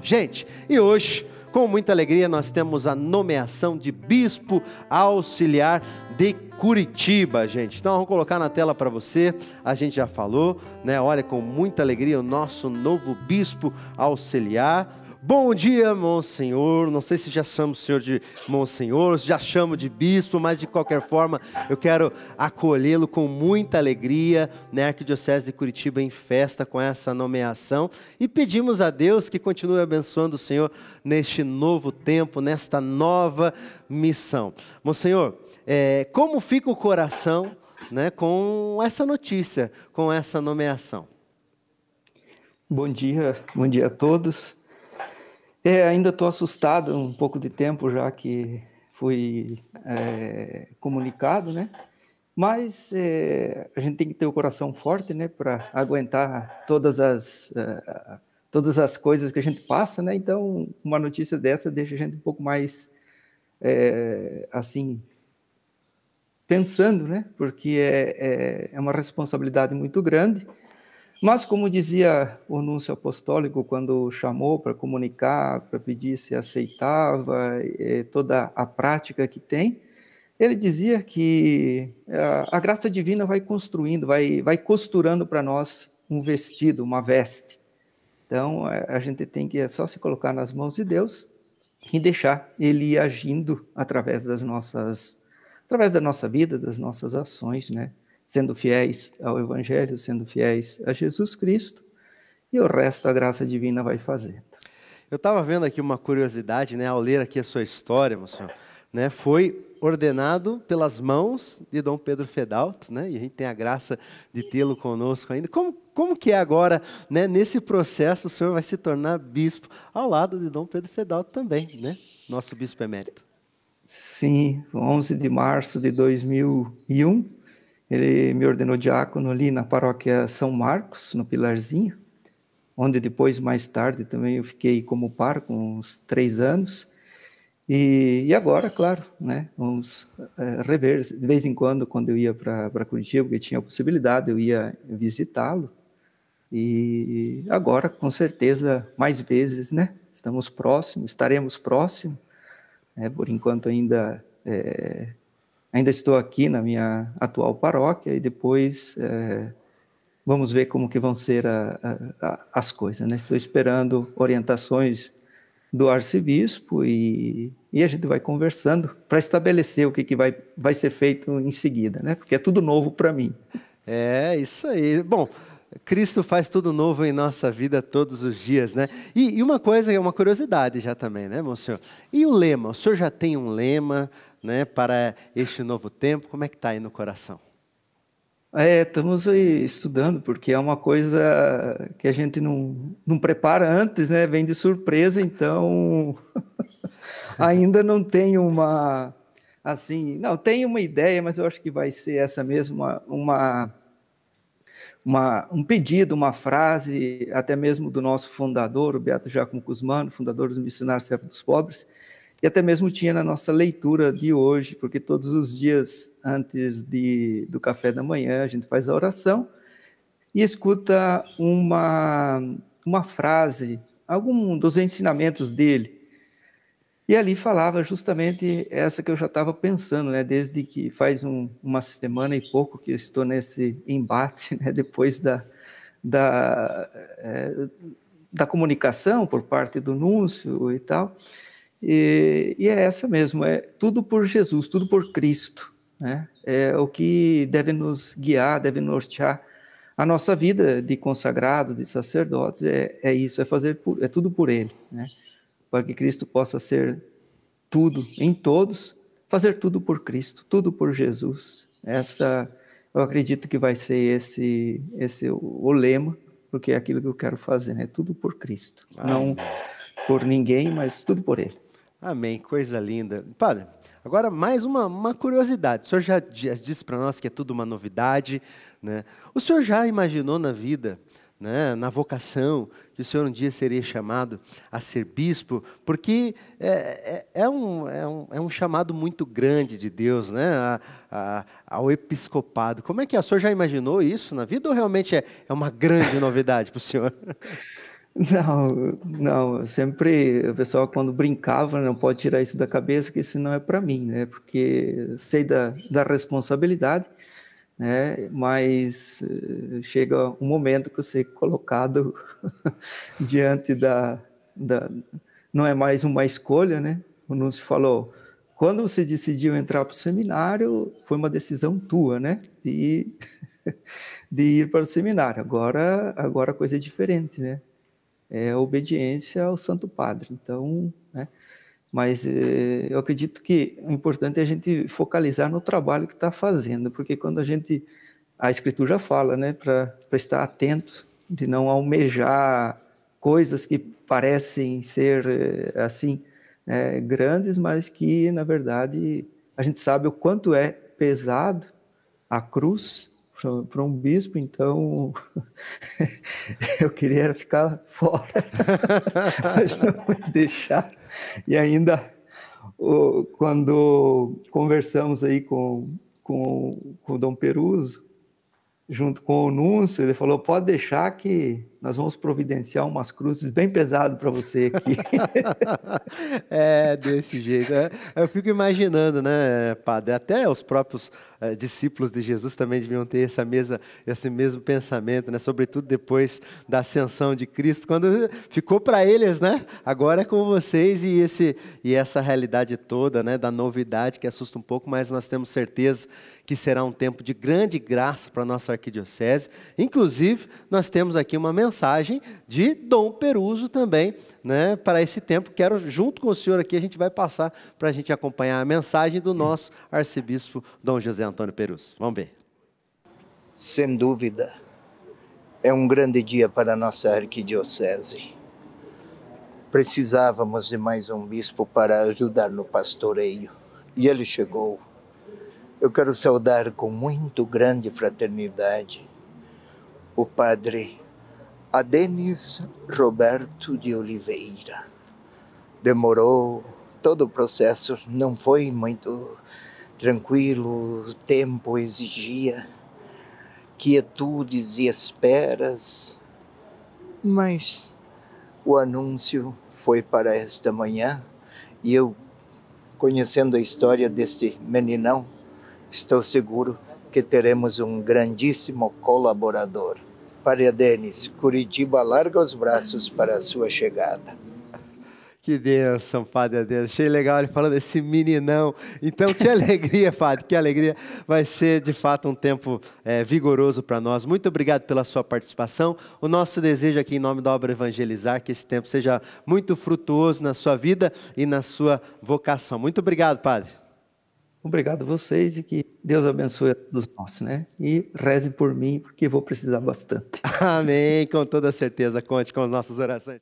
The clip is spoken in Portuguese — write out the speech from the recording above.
Gente, e hoje, com muita alegria, nós temos a nomeação de bispo auxiliar de Curitiba, gente. Então, vamos colocar na tela para você. A gente já falou, né? Olha, com muita alegria, o nosso novo bispo auxiliar, Bom dia, Monsenhor. Não sei se já chamo o senhor de Monsenhor, já chamo de bispo, mas de qualquer forma eu quero acolhê-lo com muita alegria na né? Arquidiocese de Curitiba em festa com essa nomeação e pedimos a Deus que continue abençoando o senhor neste novo tempo, nesta nova missão. Monsenhor, é, como fica o coração né, com essa notícia, com essa nomeação? Bom dia, bom dia a todos. É, ainda estou assustado, um pouco de tempo já que fui é, comunicado, né? Mas é, a gente tem que ter o coração forte, né, para aguentar todas as uh, todas as coisas que a gente passa, né? Então, uma notícia dessa deixa a gente um pouco mais é, assim pensando, né? Porque é, é, é uma responsabilidade muito grande mas, como dizia o anúncio apostólico, quando chamou para comunicar, para pedir se aceitava toda a prática que tem, ele dizia que eh, a, graça divina vai construindo, vai, vai costurando para nós um vestido, uma veste. Então, eh, a gente tem que só se colocar nas mãos de Deus e deixar ele ir agindo através das nossas através da nossa vida, das nossas ações, né? sendo fiéis ao Evangelho, sendo fiéis a Jesus Cristo, e o resto a graça divina vai fazendo. Eu estava vendo aqui uma curiosidade, né, ao ler aqui a sua história, moço, né, foi ordenado pelas mãos de Dom Pedro Fedalto, né, e a gente tem a graça de tê-lo conosco ainda. Como, como que é agora, né, nesse processo, o senhor vai se tornar bispo, ao lado de Dom Pedro Fedalto também, né, nosso bispo emérito. Sim, 11 de março de 2001, ele me ordenou diácono ali na paróquia São Marcos, no Pilarzinho, onde depois, mais tarde, também eu fiquei como par com uns três anos. E, e agora, claro, né, vamos é, rever. De vez em quando, quando eu ia para Curitiba, porque tinha a possibilidade, eu ia visitá-lo. E agora, com certeza, mais vezes, né? Estamos próximos, estaremos próximos. Né, por enquanto, ainda é, Ainda estou aqui na minha atual paróquia e depois é, vamos ver como que vão ser a, a, a, as coisas. Né? Estou esperando orientações do arcebispo e, e a gente vai conversando para estabelecer o que, que vai, vai ser feito em seguida, né? porque é tudo novo para mim. É, isso aí. Bom, Cristo faz tudo novo em nossa vida todos os dias, né? E, e uma coisa, é uma curiosidade já também, né, monsenhor? E o lema? O senhor já tem um lema? né, para este novo tempo? Como é que está aí no coração? É, estamos estudando, porque é uma coisa que a gente não, não prepara antes, né? Vem de surpresa, então ainda não tem uma assim. Não, tem uma ideia, mas eu acho que vai ser essa mesma uma, uma um pedido, uma frase, até mesmo do nosso fundador, o Beato Giacomo Cusmano, fundador do Missionário Servo dos Pobres, e até mesmo tinha na nossa leitura de hoje, porque todos os dias antes de, do café da manhã a gente faz a oração e escuta uma, uma frase, algum dos ensinamentos dele. E ali falava justamente essa que eu já estava pensando, né? Desde que faz um, uma semana e pouco que eu estou nesse embate, né? Depois da, da, é, da comunicação por parte do Núncio e tal. E, e é essa mesmo, é tudo por Jesus, tudo por Cristo, né? É o que deve nos guiar, deve nortear a nossa vida de consagrado, de sacerdotes, é, é isso, é fazer por, é tudo por Ele, né? Para que Cristo possa ser tudo em todos, fazer tudo por Cristo, tudo por Jesus. Essa, eu acredito que vai ser esse, esse o, o lema, porque é aquilo que eu quero fazer, né? Tudo por Cristo, Ai, não por ninguém, mas tudo por Ele. Amém, coisa linda. Padre, agora mais uma, uma curiosidade. O senhor já disse para nós que é tudo uma novidade. Né? O senhor já imaginou na vida, né, na vocação, que o senhor um dia seria chamado a ser bispo? Porque é, é, é um, é, um, é um chamado muito grande de Deus né, a, a, ao episcopado. Como é que é? O senhor já imaginou isso na vida ou realmente é, é uma grande novidade para o senhor? Não, não, sempre o pessoal quando brincava, não pode tirar isso da cabeça, que isso não é para mim, né? Porque sei da, da responsabilidade, né? Mas eh, chega um momento que você é colocado diante da, da. Não é mais uma escolha, né? O Núcio falou: quando você decidiu entrar para o seminário, foi uma decisão tua, né? De, de ir para o seminário. Agora, agora a coisa é diferente, né? é, obediência ao Santo Padre. Então, né, mas eh, eu acredito que o importante é a gente focalizar no trabalho que está fazendo, porque quando a gente. A Escritura já fala, né, para estar atento, de não almejar coisas que parecem ser, eh, assim, é, grandes, mas que, na verdade, a gente sabe o quanto é pesado a cruz para um bispo, então eu queria ficar fora, mas não me deixar E ainda, quando conversamos aí com, com, com o Dom Peruso, junto com o Núncio, ele falou, pode deixar que nós vamos providenciar umas cruzes bem pesadas para você aqui. é, desse jeito. É, eu fico imaginando, né, padre? Até os próprios eh, discípulos de Jesus também deviam ter essa mesa, esse mesmo pensamento, né? Sobretudo depois da ascensão de Cristo, quando ficou para eles, né? Agora é com vocês e, esse, e essa realidade toda, né? Da novidade que assusta um pouco, mas nós temos certeza que será um tempo de grande graça para a nossa arquidiocese. Inclusive, nós temos aqui uma mensagem mensagem de Dom Peruso também, né, para esse tempo. Quero, junto com o senhor aqui, a gente vai passar para a gente acompanhar a mensagem do nosso arcebispo Dom José Antônio Peruso. Vamos ver. Sem dúvida, é um grande dia para a nossa arquidiocese. Precisávamos de mais um bispo para ajudar no pastoreio, e ele chegou. Eu quero saudar com muito grande fraternidade o padre a Denis Roberto de Oliveira. Demorou, todo o processo não foi muito tranquilo, o tempo exigia quietudes e esperas, mas o anúncio foi para esta manhã e eu, conhecendo a história deste meninão, estou seguro que teremos um grandíssimo colaborador. Denis, Curitiba larga os braços para a sua chegada. Que bênção, Padre Adeus. Achei legal ele falando esse meninão. Então, que alegria, Padre, que alegria. Vai ser, de fato, um tempo é, vigoroso para nós. Muito obrigado pela sua participação. O nosso desejo aqui, em nome da obra Evangelizar, que esse tempo seja muito frutuoso na sua vida e na sua vocação. Muito obrigado, Padre. Obrigado a vocês e que Deus abençoe a todos nós, né? E reze por mim, porque vou precisar bastante. Amém, com toda certeza. Conte com as nossas orações.